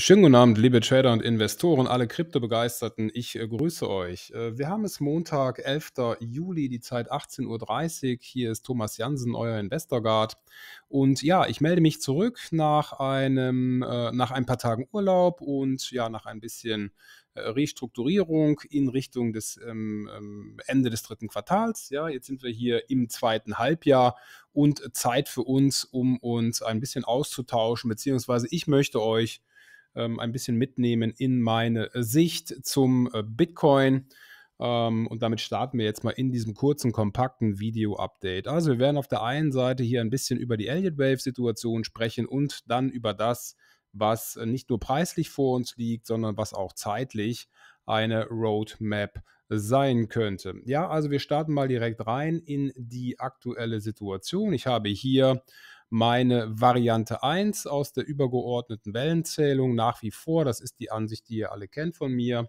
Schönen guten Abend, liebe Trader und Investoren, alle Kryptobegeisterten. Ich äh, grüße euch. Äh, wir haben es Montag, 11. Juli, die Zeit 18.30 Uhr. Hier ist Thomas Jansen, euer Investor Guard. Und ja, ich melde mich zurück nach einem, äh, nach ein paar Tagen Urlaub und ja, nach ein bisschen äh, Restrukturierung in Richtung des ähm, ähm, Ende des dritten Quartals. Ja, jetzt sind wir hier im zweiten Halbjahr und Zeit für uns, um uns ein bisschen auszutauschen, beziehungsweise ich möchte euch ähm, ein bisschen mitnehmen in meine äh, Sicht zum äh, Bitcoin. Ähm, und damit starten wir jetzt mal in diesem kurzen, kompakten Video-Update. Also wir werden auf der einen Seite hier ein bisschen über die Elliott Wave-Situation sprechen und dann über das, was nicht nur preislich vor uns liegt, sondern was auch zeitlich eine Roadmap sein könnte. Ja, also wir starten mal direkt rein in die aktuelle Situation. Ich habe hier meine Variante 1 aus der übergeordneten Wellenzählung nach wie vor, das ist die Ansicht, die ihr alle kennt von mir,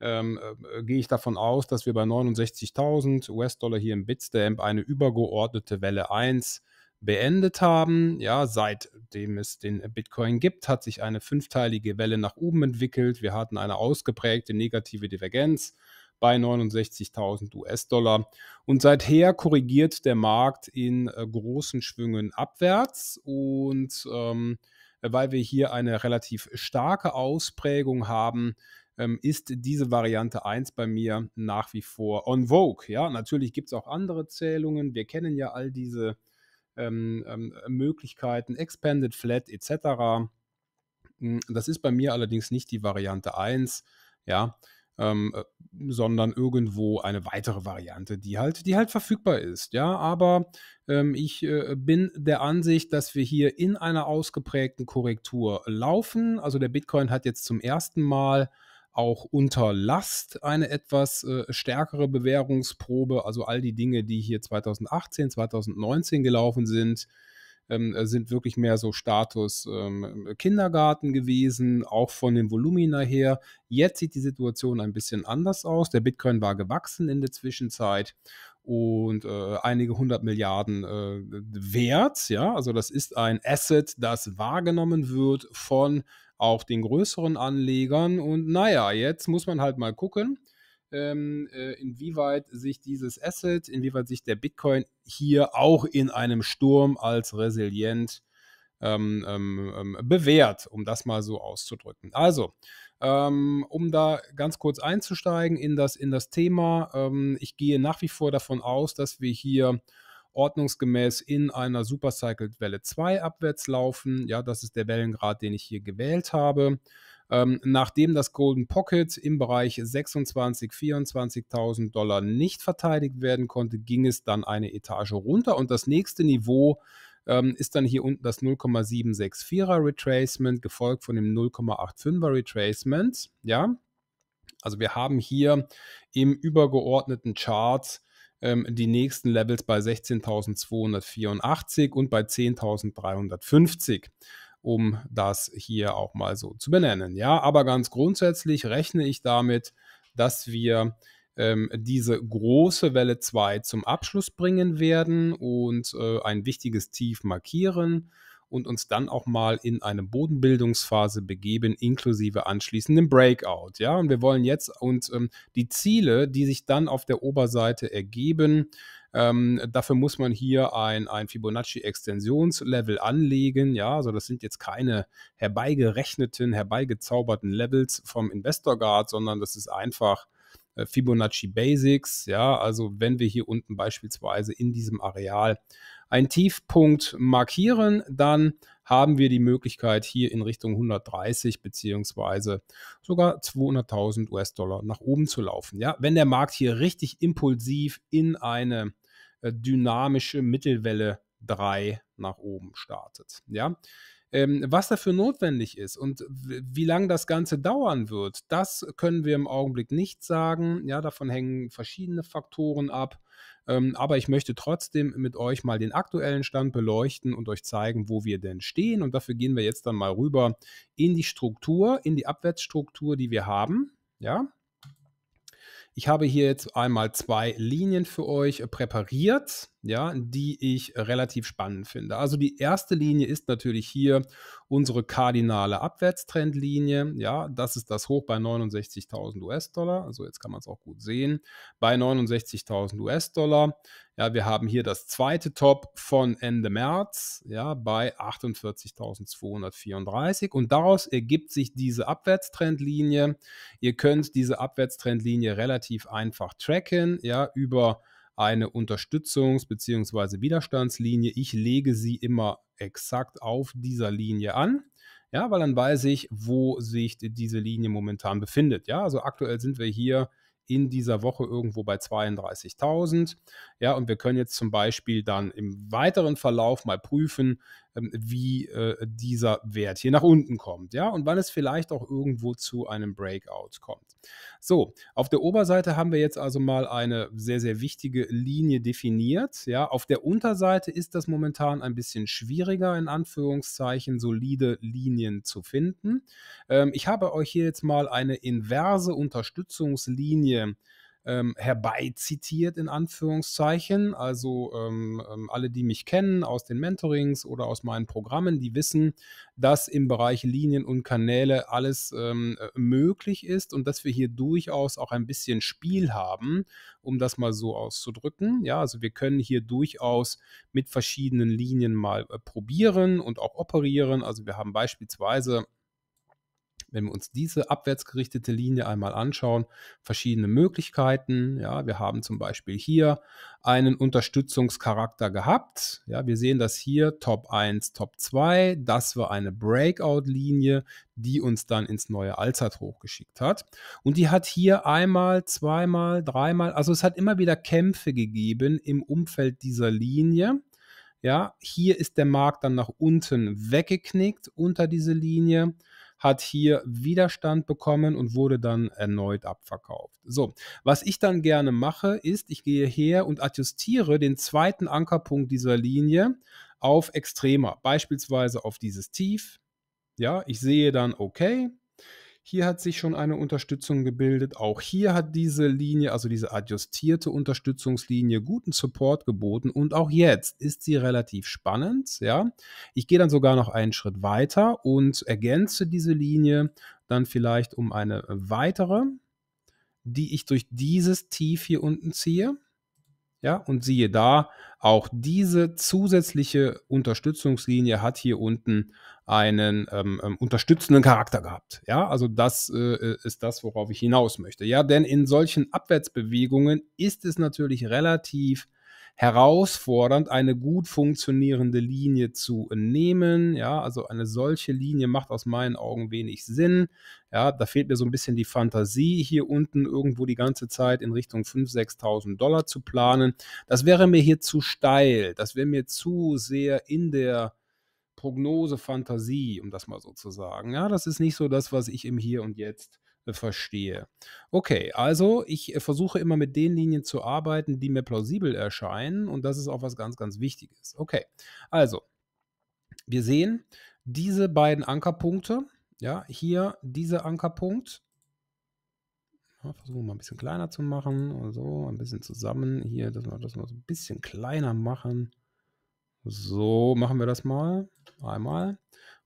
ähm, äh, gehe ich davon aus, dass wir bei 69.000 US-Dollar hier im Bitstamp eine übergeordnete Welle 1 beendet haben. Ja, seitdem es den Bitcoin gibt, hat sich eine fünfteilige Welle nach oben entwickelt. Wir hatten eine ausgeprägte negative Divergenz bei 69.000 US-Dollar. Und seither korrigiert der Markt in äh, großen Schwüngen abwärts und ähm, weil wir hier eine relativ starke Ausprägung haben, ähm, ist diese Variante 1 bei mir nach wie vor on vogue. Ja, natürlich gibt es auch andere Zählungen. Wir kennen ja all diese ähm, ähm Möglichkeiten, Expanded Flat etc. Hm, das ist bei mir allerdings nicht die Variante 1. Ja, ähm, äh, sondern irgendwo eine weitere Variante, die halt, die halt verfügbar ist. Ja, aber ähm, ich äh, bin der Ansicht, dass wir hier in einer ausgeprägten Korrektur laufen. Also der Bitcoin hat jetzt zum ersten Mal auch unter Last eine etwas äh, stärkere Bewährungsprobe. Also all die Dinge, die hier 2018, 2019 gelaufen sind, ähm, sind wirklich mehr so Status ähm, Kindergarten gewesen, auch von den Volumina her. Jetzt sieht die Situation ein bisschen anders aus. Der Bitcoin war gewachsen in der Zwischenzeit und äh, einige hundert Milliarden äh, wert. Ja, also das ist ein Asset, das wahrgenommen wird von auch den größeren Anlegern. Und naja, jetzt muss man halt mal gucken ähm, äh, inwieweit sich dieses Asset, inwieweit sich der Bitcoin hier auch in einem Sturm als resilient ähm, ähm, ähm bewährt, um das mal so auszudrücken. Also, ähm, um da ganz kurz einzusteigen in das, in das Thema, ähm, ich gehe nach wie vor davon aus, dass wir hier ordnungsgemäß in einer Supercycled Welle 2 abwärts laufen. Ja, das ist der Wellengrad, den ich hier gewählt habe. Ähm, nachdem das Golden Pocket im Bereich 26.000, 24.000 Dollar nicht verteidigt werden konnte, ging es dann eine Etage runter und das nächste Niveau ähm, ist dann hier unten das 0,764er Retracement, gefolgt von dem 0,85er Retracement. Ja, also wir haben hier im übergeordneten Chart ähm, die nächsten Levels bei 16.284 und bei 10.350 um das hier auch mal so zu benennen. Ja, aber ganz grundsätzlich rechne ich damit, dass wir ähm, diese große Welle 2 zum Abschluss bringen werden und äh, ein wichtiges Tief markieren und uns dann auch mal in eine Bodenbildungsphase begeben, inklusive anschließendem Breakout. Ja, und wir wollen jetzt und ähm, die Ziele, die sich dann auf der Oberseite ergeben, ähm, dafür muss man hier ein, ein Fibonacci-Extensionslevel anlegen. Ja, also das sind jetzt keine herbeigerechneten, herbeigezauberten Levels vom Investor Guard, sondern das ist einfach äh, Fibonacci Basics. Ja, also wenn wir hier unten beispielsweise in diesem Areal einen Tiefpunkt markieren, dann haben wir die Möglichkeit, hier in Richtung 130 beziehungsweise sogar 200.000 US-Dollar nach oben zu laufen. Ja, wenn der Markt hier richtig impulsiv in eine äh, dynamische Mittelwelle 3 nach oben startet. Ja? Ähm, was dafür notwendig ist und wie lange das Ganze dauern wird, das können wir im Augenblick nicht sagen. Ja, davon hängen verschiedene Faktoren ab. Ähm, aber ich möchte trotzdem mit euch mal den aktuellen Stand beleuchten und euch zeigen, wo wir denn stehen. Und dafür gehen wir jetzt dann mal rüber in die Struktur, in die Abwärtsstruktur, die wir haben. Ja, ich habe hier jetzt einmal zwei Linien für euch äh, präpariert ja, die ich relativ spannend finde. Also die erste Linie ist natürlich hier unsere kardinale Abwärtstrendlinie. Ja, das ist das Hoch bei 69.000 US-Dollar. Also jetzt kann man es auch gut sehen. Bei 69.000 US-Dollar. Ja, wir haben hier das zweite Top von Ende März, ja, bei 48.234 und daraus ergibt sich diese Abwärtstrendlinie. Ihr könnt diese Abwärtstrendlinie relativ einfach tracken, ja, über eine Unterstützungs- bzw. Widerstandslinie. Ich lege sie immer exakt auf dieser Linie an. Ja, weil dann weiß ich, wo sich diese Linie momentan befindet. Ja, also aktuell sind wir hier in dieser Woche irgendwo bei 32.000. Ja, und wir können jetzt zum Beispiel dann im weiteren Verlauf mal prüfen, ähm, wie äh, dieser Wert hier nach unten kommt, ja, und wann es vielleicht auch irgendwo zu einem Breakout kommt. So, auf der Oberseite haben wir jetzt also mal eine sehr, sehr wichtige Linie definiert, ja, auf der Unterseite ist das momentan ein bisschen schwieriger, in Anführungszeichen solide Linien zu finden. Ähm, ich habe euch hier jetzt mal eine inverse Unterstützungslinie ähm, herbeizitiert, in Anführungszeichen. Also ähm, ähm, alle, die mich kennen aus den Mentorings oder aus meinen Programmen, die wissen, dass im Bereich Linien und Kanäle alles ähm, äh, möglich ist und dass wir hier durchaus auch ein bisschen Spiel haben, um das mal so auszudrücken. Ja, also wir können hier durchaus mit verschiedenen Linien mal äh, probieren und auch operieren. Also wir haben beispielsweise wenn wir uns diese abwärtsgerichtete Linie einmal anschauen, verschiedene Möglichkeiten. Ja, wir haben zum Beispiel hier einen Unterstützungscharakter gehabt. Ja, wir sehen das hier Top 1, Top 2. Das war eine Breakout-Linie, die uns dann ins neue Allzeithoch geschickt hat. Und die hat hier einmal, zweimal, dreimal, also es hat immer wieder Kämpfe gegeben im Umfeld dieser Linie. Ja, hier ist der Markt dann nach unten weggeknickt unter diese Linie hat hier Widerstand bekommen und wurde dann erneut abverkauft. So, was ich dann gerne mache, ist, ich gehe her und adjustiere den zweiten Ankerpunkt dieser Linie auf extremer, beispielsweise auf dieses Tief. Ja, ich sehe dann, okay, hier hat sich schon eine Unterstützung gebildet. Auch hier hat diese Linie, also diese adjustierte Unterstützungslinie, guten Support geboten. Und auch jetzt ist sie relativ spannend. Ja, ich gehe dann sogar noch einen Schritt weiter und ergänze diese Linie dann vielleicht um eine weitere, die ich durch dieses Tief hier unten ziehe. Ja, und siehe da, auch diese zusätzliche Unterstützungslinie hat hier unten einen ähm, ähm unterstützenden Charakter gehabt. Ja, also das äh, äh, ist das, worauf ich hinaus möchte. Ja, denn in solchen Abwärtsbewegungen ist es natürlich relativ herausfordernd, eine gut funktionierende Linie zu nehmen. Ja, also eine solche Linie macht aus meinen Augen wenig Sinn. Ja, da fehlt mir so ein bisschen die Fantasie, hier unten irgendwo die ganze Zeit in Richtung 5.000, 6.000 Dollar zu planen. Das wäre mir hier zu steil. Das wäre mir zu sehr in der Prognose, Fantasie, um das mal so zu sagen. Ja, das ist nicht so das, was ich im Hier und Jetzt äh, verstehe. Okay, also ich äh, versuche immer mit den Linien zu arbeiten, die mir plausibel erscheinen und das ist auch was ganz, ganz Wichtiges. Okay, also wir sehen diese beiden Ankerpunkte, ja, hier dieser Ankerpunkt. Versuchen wir mal ein bisschen kleiner zu machen, so also ein bisschen zusammen. Hier, dass wir das mal so ein bisschen kleiner machen. So machen wir das mal. Einmal.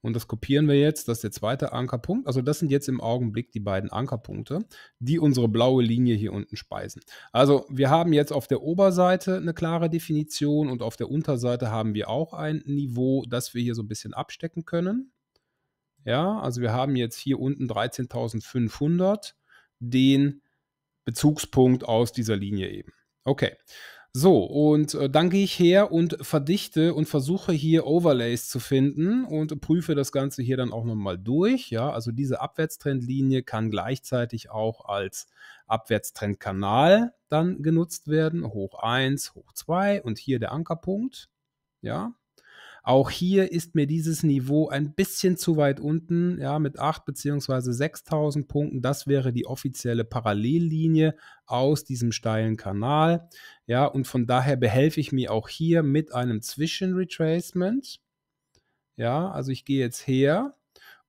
Und das kopieren wir jetzt. Das ist der zweite Ankerpunkt. Also das sind jetzt im Augenblick die beiden Ankerpunkte, die unsere blaue Linie hier unten speisen. Also wir haben jetzt auf der Oberseite eine klare Definition und auf der Unterseite haben wir auch ein Niveau, das wir hier so ein bisschen abstecken können. Ja, also wir haben jetzt hier unten 13.500, den Bezugspunkt aus dieser Linie eben. Okay, so, und äh, dann gehe ich her und verdichte und versuche hier Overlays zu finden und prüfe das Ganze hier dann auch nochmal durch. Ja, also diese Abwärtstrendlinie kann gleichzeitig auch als Abwärtstrendkanal dann genutzt werden. Hoch 1, hoch 2 und hier der Ankerpunkt. Ja, auch hier ist mir dieses Niveau ein bisschen zu weit unten, ja, mit 8 bzw. 6000 Punkten. Das wäre die offizielle Parallellinie aus diesem steilen Kanal. Ja, und von daher behelfe ich mir auch hier mit einem Zwischenretracement. Ja, also ich gehe jetzt her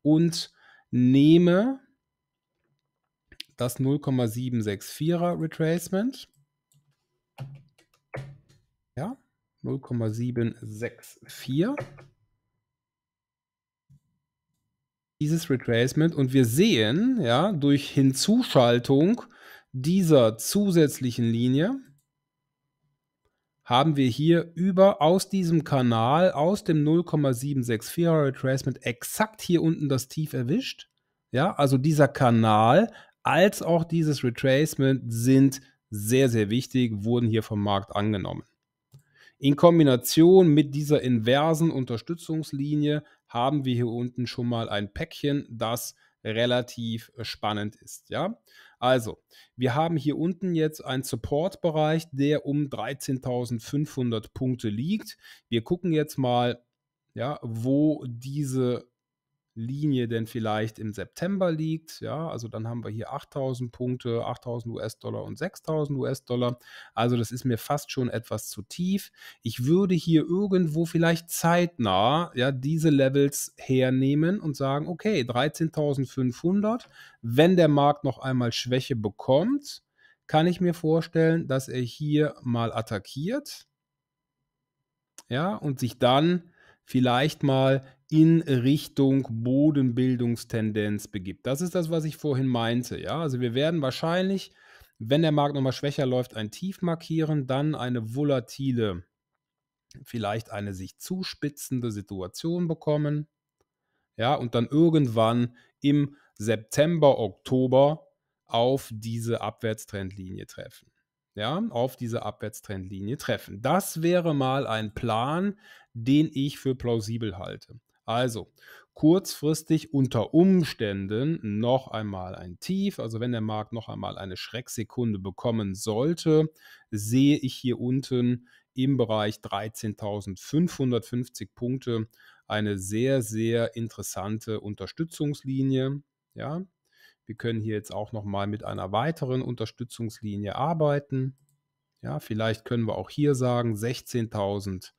und nehme das 0,764er Retracement. Ja, 0,764. Dieses Retracement und wir sehen, ja, durch Hinzuschaltung dieser zusätzlichen Linie, haben wir hier über aus diesem Kanal, aus dem 0,764er Retracement, exakt hier unten das Tief erwischt. Ja, also dieser Kanal als auch dieses Retracement sind sehr, sehr wichtig, wurden hier vom Markt angenommen. In Kombination mit dieser inversen Unterstützungslinie haben wir hier unten schon mal ein Päckchen, das relativ spannend ist. Ja, also, wir haben hier unten jetzt einen Support-Bereich, der um 13.500 Punkte liegt. Wir gucken jetzt mal, ja, wo diese Linie denn vielleicht im September liegt. Ja, also dann haben wir hier 8000 Punkte, 8000 US-Dollar und 6000 US-Dollar. Also das ist mir fast schon etwas zu tief. Ich würde hier irgendwo vielleicht zeitnah ja, diese Levels hernehmen und sagen, okay, 13.500, wenn der Markt noch einmal Schwäche bekommt, kann ich mir vorstellen, dass er hier mal attackiert. Ja, und sich dann vielleicht mal in Richtung Bodenbildungstendenz begibt. Das ist das, was ich vorhin meinte. Ja? Also wir werden wahrscheinlich, wenn der Markt nochmal schwächer läuft, ein Tief markieren, dann eine volatile, vielleicht eine sich zuspitzende Situation bekommen. Ja, und dann irgendwann im September, Oktober auf diese Abwärtstrendlinie treffen. Ja, auf diese Abwärtstrendlinie treffen. Das wäre mal ein Plan, den ich für plausibel halte. Also kurzfristig unter Umständen noch einmal ein Tief. Also wenn der Markt noch einmal eine Schrecksekunde bekommen sollte, sehe ich hier unten im Bereich 13.550 Punkte eine sehr, sehr interessante Unterstützungslinie. Ja, wir können hier jetzt auch noch mal mit einer weiteren Unterstützungslinie arbeiten. Ja, vielleicht können wir auch hier sagen 16.000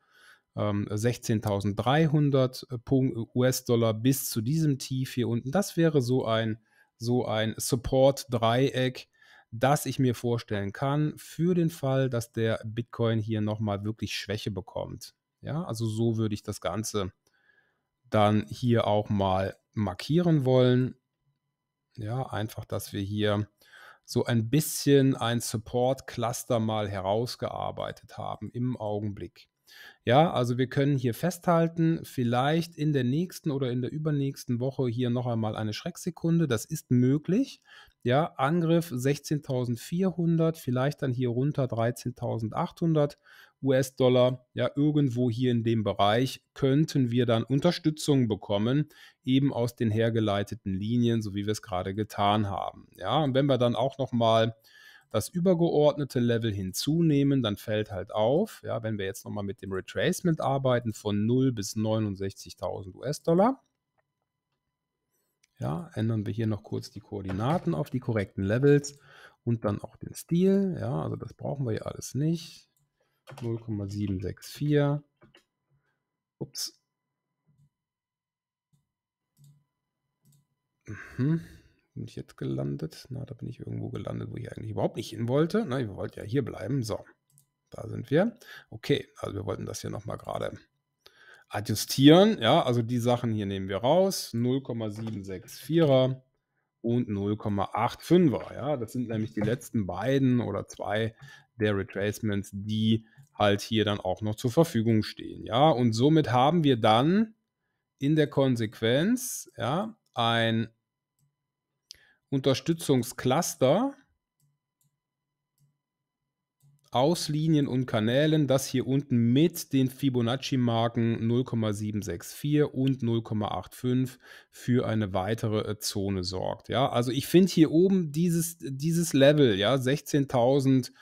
16.300 ähm, äh, äh, US-Dollar bis zu diesem Tief hier unten. Das wäre so ein, so ein Support-Dreieck, das ich mir vorstellen kann für den Fall, dass der Bitcoin hier nochmal wirklich Schwäche bekommt. Ja, also so würde ich das Ganze dann hier auch mal markieren wollen. Ja, einfach, dass wir hier so ein bisschen ein Support-Cluster mal herausgearbeitet haben im Augenblick. Ja, also wir können hier festhalten, vielleicht in der nächsten oder in der übernächsten Woche hier noch einmal eine Schrecksekunde. Das ist möglich. Ja, Angriff 16.400, vielleicht dann hier runter 13.800 US-Dollar. Ja, irgendwo hier in dem Bereich könnten wir dann Unterstützung bekommen, eben aus den hergeleiteten Linien, so wie wir es gerade getan haben. Ja, und wenn wir dann auch noch mal das übergeordnete Level hinzunehmen, dann fällt halt auf, ja, wenn wir jetzt nochmal mit dem Retracement arbeiten von 0 bis 69.000 US-Dollar. Ja, ändern wir hier noch kurz die Koordinaten auf die korrekten Levels und dann auch den Stil. Ja, also das brauchen wir ja alles nicht. 0,764. Ups. Mhm bin ich jetzt gelandet? Na, da bin ich irgendwo gelandet, wo ich eigentlich überhaupt nicht hin wollte. Na, wir wollten ja hier bleiben. So, da sind wir. Okay, also wir wollten das hier nochmal gerade adjustieren. Ja, also die Sachen hier nehmen wir raus. 0,764er und 0,85er. Ja, das sind nämlich die letzten beiden oder zwei der Retracements, die halt hier dann auch noch zur Verfügung stehen. Ja, und somit haben wir dann in der Konsequenz ja ein Unterstützungscluster aus Linien und Kanälen, das hier unten mit den Fibonacci-Marken 0,764 und 0,85 für eine weitere äh, Zone sorgt. Ja, also ich finde hier oben dieses, dieses Level, ja, 16.000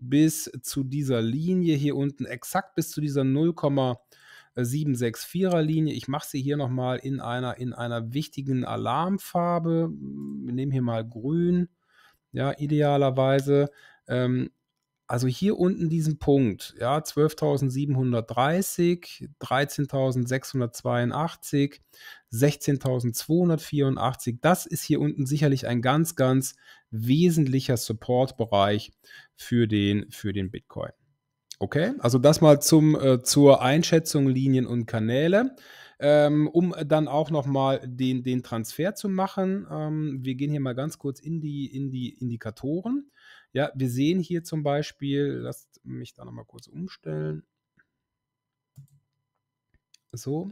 bis zu dieser Linie hier unten, exakt bis zu dieser 0,85 764er Linie. Ich mache sie hier nochmal in einer, in einer wichtigen Alarmfarbe. Wir nehmen hier mal grün, ja, idealerweise. Ähm, also hier unten diesen Punkt, ja, 12.730, 13.682, 16.284, das ist hier unten sicherlich ein ganz, ganz wesentlicher Supportbereich für den, für den Bitcoin. Okay, also das mal zum, äh, zur Einschätzung Linien und Kanäle. Ähm, um dann auch nochmal den, den Transfer zu machen, ähm, wir gehen hier mal ganz kurz in die, in die Indikatoren. Ja, wir sehen hier zum Beispiel, lasst mich da nochmal kurz umstellen. So.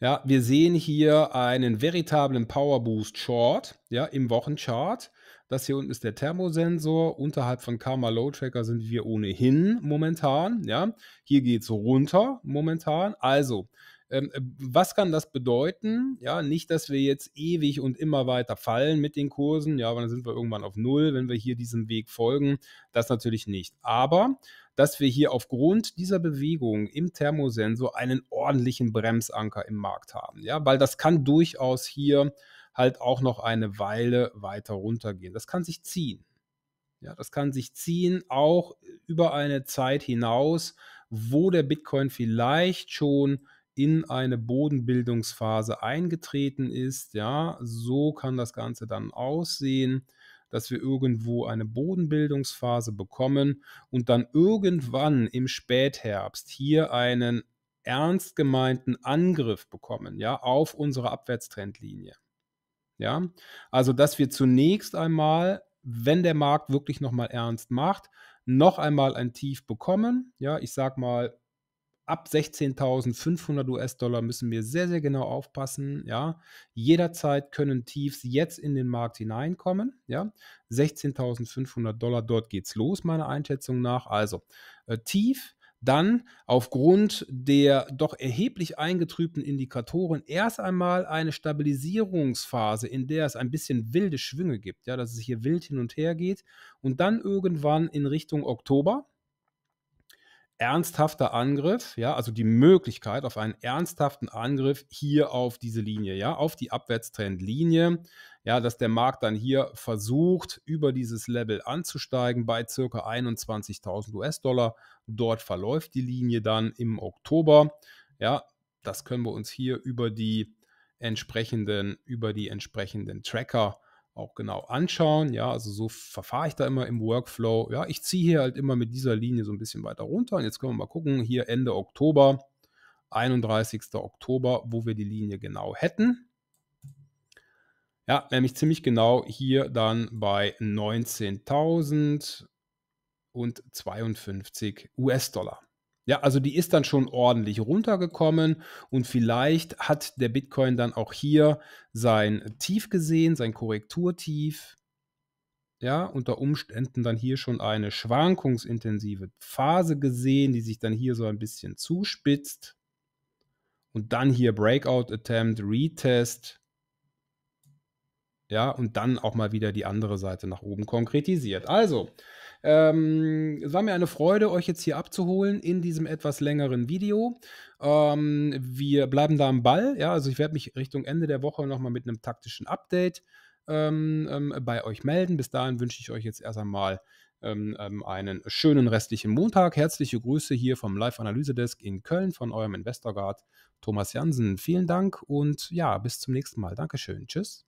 Ja, wir sehen hier einen veritablen Power Boost Short, ja, im Wochenchart. Das hier unten ist der Thermosensor. Unterhalb von Karma Low Tracker sind wir ohnehin momentan. Ja? Hier geht es runter momentan. Also, ähm, was kann das bedeuten? Ja, nicht, dass wir jetzt ewig und immer weiter fallen mit den Kursen, ja, aber dann sind wir irgendwann auf Null, wenn wir hier diesem Weg folgen. Das natürlich nicht. Aber dass wir hier aufgrund dieser Bewegung im Thermosensor einen ordentlichen Bremsanker im Markt haben, ja, weil das kann durchaus hier halt auch noch eine Weile weiter runtergehen. Das kann sich ziehen. Ja, das kann sich ziehen, auch über eine Zeit hinaus, wo der Bitcoin vielleicht schon in eine Bodenbildungsphase eingetreten ist. Ja, so kann das Ganze dann aussehen, dass wir irgendwo eine Bodenbildungsphase bekommen und dann irgendwann im Spätherbst hier einen ernst gemeinten Angriff bekommen, ja, auf unsere Abwärtstrendlinie. Ja, also dass wir zunächst einmal, wenn der Markt wirklich noch mal ernst macht, noch einmal ein Tief bekommen. Ja, ich sag mal, ab 16.500 US-Dollar müssen wir sehr, sehr genau aufpassen. Ja, jederzeit können Tiefs jetzt in den Markt hineinkommen. Ja, 16.500 Dollar, dort geht's los, meiner Einschätzung nach. Also, äh, Tief dann aufgrund der doch erheblich eingetrübten Indikatoren erst einmal eine Stabilisierungsphase, in der es ein bisschen wilde Schwünge gibt, ja, dass es hier wild hin und her geht und dann irgendwann in Richtung Oktober, ernsthafter Angriff, ja, also die Möglichkeit auf einen ernsthaften Angriff hier auf diese Linie, ja, auf die Abwärtstrendlinie, ja, dass der Markt dann hier versucht, über dieses Level anzusteigen bei circa 21.000 US-Dollar. Dort verläuft die Linie dann im Oktober, ja, das können wir uns hier über die entsprechenden, über die entsprechenden Tracker auch genau anschauen. Ja, also so verfahre ich da immer im Workflow. Ja, ich ziehe hier halt immer mit dieser Linie so ein bisschen weiter runter. Und jetzt können wir mal gucken, hier Ende Oktober, 31. Oktober, wo wir die Linie genau hätten. Ja, nämlich ziemlich genau hier dann bei 19.052 US-Dollar. Ja, also die ist dann schon ordentlich runtergekommen und vielleicht hat der Bitcoin dann auch hier sein Tief gesehen, sein Korrekturtief. Ja, unter Umständen dann hier schon eine schwankungsintensive Phase gesehen, die sich dann hier so ein bisschen zuspitzt. Und dann hier Breakout Attempt, Retest. Ja, und dann auch mal wieder die andere Seite nach oben konkretisiert. Also, ähm, es war mir eine Freude, euch jetzt hier abzuholen in diesem etwas längeren Video. Ähm, wir bleiben da am Ball. Ja, also ich werde mich Richtung Ende der Woche nochmal mit einem taktischen Update ähm, ähm, bei euch melden. Bis dahin wünsche ich euch jetzt erst einmal ähm, ähm, einen schönen restlichen Montag. Herzliche Grüße hier vom Live-Analyse-Desk in Köln von eurem Investor Guard Thomas Jansen. Vielen Dank und ja, bis zum nächsten Mal. Dankeschön. Tschüss.